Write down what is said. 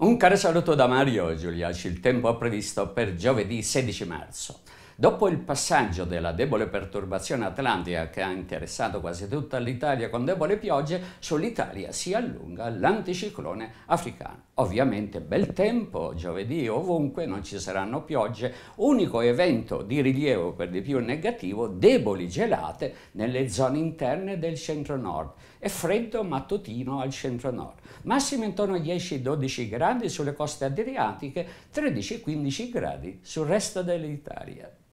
Un caro saluto da Mario Giulia, il tempo previsto per giovedì 16 marzo. Dopo il passaggio della debole perturbazione atlantica che ha interessato quasi tutta l'Italia con debole piogge, sull'Italia si allunga l'anticiclone africano. Ovviamente bel tempo, giovedì ovunque, non ci saranno piogge, unico evento di rilievo per di più negativo, deboli gelate nelle zone interne del centro-nord e freddo mattutino al centro-nord. Massimo intorno ai 10-12 gradi sulle coste adriatiche, 13-15 gradi sul resto dell'Italia.